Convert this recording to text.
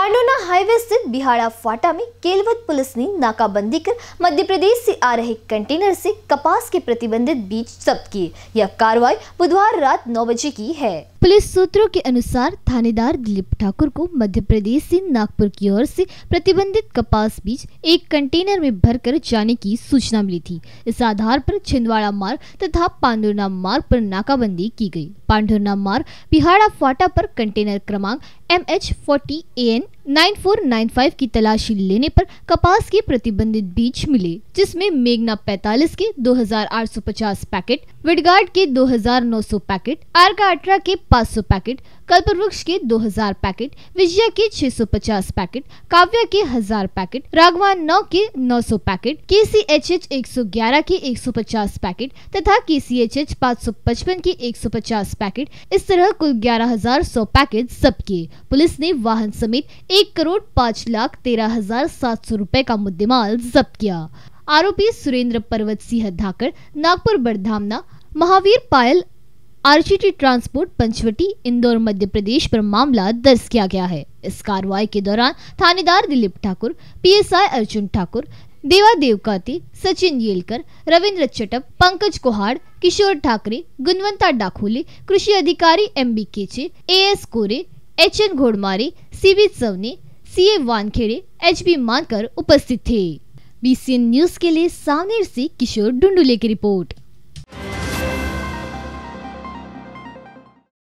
पांडोना highway स्थित बिहारा फाटा में केलवत police ने नाकाबंदी कर मध्य प्रदेश से आ रहे कंटेनर से कपास के प्रतिबंधित बीज जब्त किए यह कार्रवाई बुधवार रात नौ बजे की है पुलिस सूत्रों के अनुसार थानेदार दिलीप ठाकुर को मध्य प्रदेश से नागपुर की ओर से प्रतिबंधित कपास बीज एक कंटेनर में भरकर जाने की सूचना मिली थी इस आधार पर छिंदवाड़ा मार्ग तथा पांडुरना मार्ग पर नाकाबंदी की गई पांडुरना मार्ग बिहाड़ा फाटा पर कंटेनर क्रमांक M H forty A N five की तलाशी लेने पर कपास के प्रतिबंधित बीज मिले जिसमें मेघना 45 के 2850 पैकेट विडगार्ड के 2900 पैकेट आरका अठारह के 500 पैकेट कल्पवृक्ष के 2000 पैकेट विजया के 650 पैकेट काव्या के 1000 पैकेट राघवान नौ के 900 पैकेट के सी एच एच एक के 150 पैकेट तथा के सी एच एच पाँच के 150 पैकेट इस तरह कुल 11,100 पैकेट किए पुलिस ने वाहन समेत एक करोड़ पाँच लाख तेरह हजार सात सौ रूपए का मुद्देमाल जब्त किया आरोपी सुरेंद्र पर्वत सिंह धाकर नागपुर बड़धामना महावीर पायल आरसीटी ट्रांसपोर्ट पंचवटी इंदौर मध्य प्रदेश पर मामला दर्ज किया गया है इस कार्रवाई के दौरान थानेदार दिलीप ठाकुर पीएसआई अर्जुन ठाकुर देवा देवकाती सचिन येलकर रविंद्र चटप पंकज कोहाड़ किशोर ठाकरे गुणवंता डाखोले कृषि अधिकारी M B Keche A S Kore H N Ghodmare C V Savne C A Wankhede H B Mankar उपस्थित थे बीसीएन न्यूज के लिए सावनेर से किशोर डुंडुले की रिपोर्ट